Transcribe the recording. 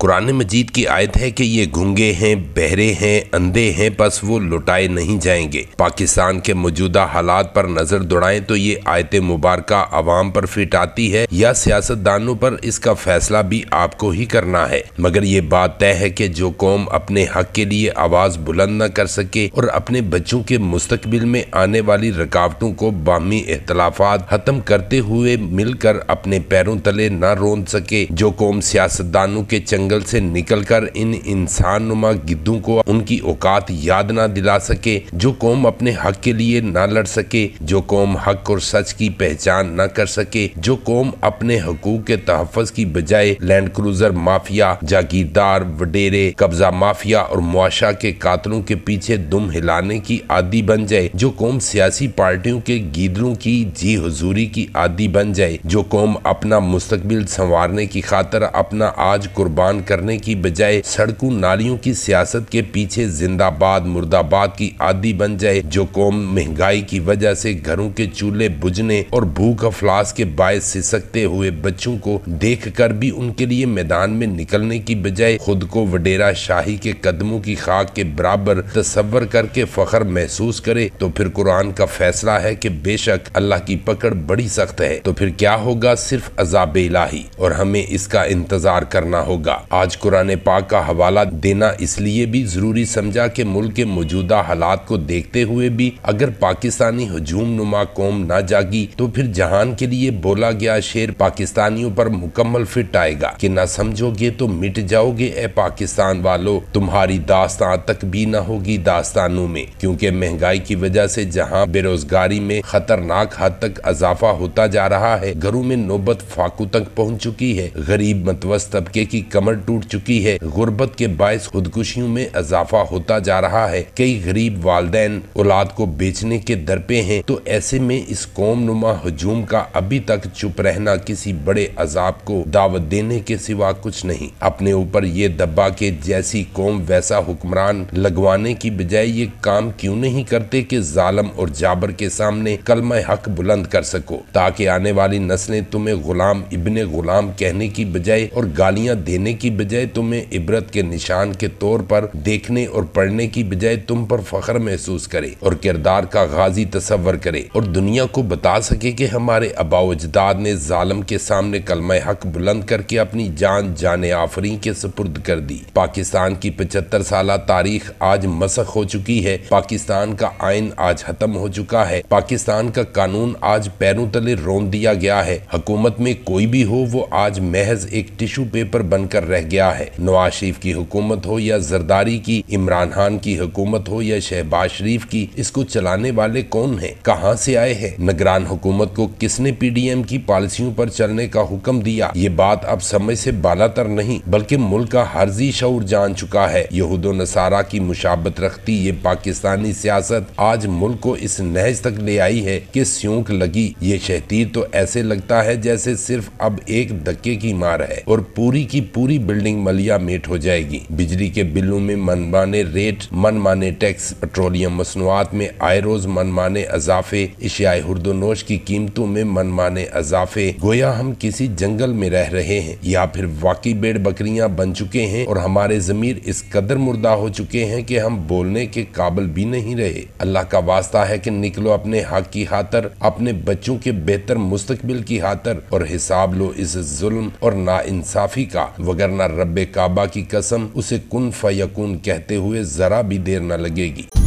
कुरान मजीद की आयत है कि ये गूंगे हैं बहरे हैं अंधे हैं बस वो लुटाए नहीं जाएंगे पाकिस्तान के मौजूदा हालात पर नजर दौड़ाएं तो ये आयत मुबारक आवाम पर फिट आती है या सियासतदानों पर इसका फैसला भी आपको ही करना है मगर ये बात तय है कि जो कौम अपने हक के लिए आवाज बुलंद न कर सके और अपने बच्चों के मुस्तबिल में आने वाली रुकावटों को बाहमी इख्तलाफात खत्म करते हुए मिलकर अपने पैरों तले न रोन सके जो कौम सियासतदानों के चंग जंगल से निकलकर इन इंसान नुमा गिद्धों को उनकी औकात याद ना दिला सके जो कौम अपने हक के लिए ना लड़ सके जो कौम हक और सच की पहचान न कर सके जो कौम अपने हकूक के तहफ़ की बजाय लैंड क्रूजर माफिया जागीरदार वडेरे कब्जा माफिया और मुआशा के कातलों के पीछे दुम हिलाने की आदि बन जाए जो कौम सियासी पार्टियों के गीदड़ों की जी हजूरी की आदि बन जाए जो कौम अपना मुस्तबिल संवारने की खातर अपना आज कुर्बान करने की बजाय सड़कों नालियों की सियासत के पीछे जिंदाबाद मुर्दाबाद की आदि बन जाए जो कौम महंगाई की वजह से घरों के चूल्हे बुझने और भूख अफलास के बायस सिसकते हुए बच्चों को देख कर भी उनके लिए मैदान में निकलने की बजाय खुद को वडेरा शाही के कदमों की खाक के बराबर तस्वर करके फखर महसूस करे तो फिर कुरान का फैसला है कि बेशक अल्लाह की पकड़ बड़ी सख्त है तो फिर क्या होगा सिर्फ अजाब इलाही और हमें इसका इंतजार करना होगा आज कुरान पाक का हवाला देना इसलिए भी ज़रूरी समझा कि मुल्क के मौजूदा हालात को देखते हुए भी अगर पाकिस्तानी हजूम नुमा कौम न जागी तो फिर जहान के लिए बोला गया शेर पाकिस्तानियों पर मुकम्मल फिट आएगा कि न समझोगे तो मिट जाओगे ए पाकिस्तान वालों तुम्हारी दास्तान तक भी न होगी दास्तानों में क्योंकि महंगाई की वजह से जहां बेरोजगारी में खतरनाक हद तक इजाफा होता जा रहा है घरों में नौबत फाकू तक पहुंच चुकी है गरीब मतवस तबके की कमर टूट चुकी है गुर्बत के बायस खुदकुशियों में इजाफा होता जा रहा है कई गरीब वाले औलाद को बेचने के दर पे है तो ऐसे में इस कौम नुमा हजूम का अभी तक चुप रहना किसी बड़े अजाब को दावत देने के सिवा कुछ नहीं अपने ऊपर ये दबा के जैसी कौम वैसा हुक्मरान लगवाने की बजाय ये काम क्यूँ नहीं करते की जालम और जाबर के सामने कलम हक बुलंद कर सको ताकि आने वाली नस्लें तुम्हें गुलाम इबन गुलाम कहने की बजाय और गालियां देने की की बजाय तुम्हें इबरत के निशान के तौर पर देखने और पढ़ने की बजाय तुम पर फख्र महसूस करे और किरदार का गाजी तस्वर करे और दुनिया को बता सके की हमारे अबाव ने जालम के सामने कलमा हक बुलंद करके अपनी जान जान आफरी के सुपुर्द कर दी पाकिस्तान की पचहत्तर साल तारीख आज मसक हो चुकी है पाकिस्तान का आयन आज खत्म हो चुका है पाकिस्तान का कानून आज पैरों तले रोन दिया गया है हकूमत में कोई भी हो वो आज महज एक टिश्यू पेपर बनकर रह गया है नवाज शरीफ की हुकूमत हो या जरदारी की इमरान खान की हुकूमत हो या शहबाज शरीफ की इसको चलाने वाले कौन है कहाँ से आए हैं नगरान हुकूमत को किसने पीडीएम की पॉलिसियों पर चलने का हुक्म दिया ये बात अब समय से बालातर नहीं बल्कि मुल्क का हर्जी शौर जान चुका है यहूद नसारा की मुशाबत रखती ये पाकिस्तानी सियासत आज मुल्क को इस नहज तक ले आई है की स्यूक लगी ये शहतीर तो ऐसे लगता है जैसे सिर्फ अब एक धक्के की मार है और पूरी की पूरी बिल्डिंग मलिया मेट हो जाएगी बिजली के बिलों में मनमाने रेट मनमाने टैक्स पेट्रोलियम मसनुआत में आए रोज मनमाने अजाफे एशियाई हरदोनोश की कीमतों में मनमाने अजाफे गोया हम किसी जंगल में रह रहे हैं या फिर वाकई बेड़ बकरियां बन चुके हैं और हमारे जमीर इस कदर मुर्दा हो चुके हैं कि हम बोलने के काबल भी नहीं रहे अल्लाह का वास्ता है कि निकलो अपने हक की खातर अपने बच्चों के बेहतर मुस्तबिल की खातर और हिसाब लो इस जुल्म और ना इंसाफी का वगैरह वरना रब्बे काबा की कसम उसे कुन फ़यकुन कहते हुए ज़रा भी देर न लगेगी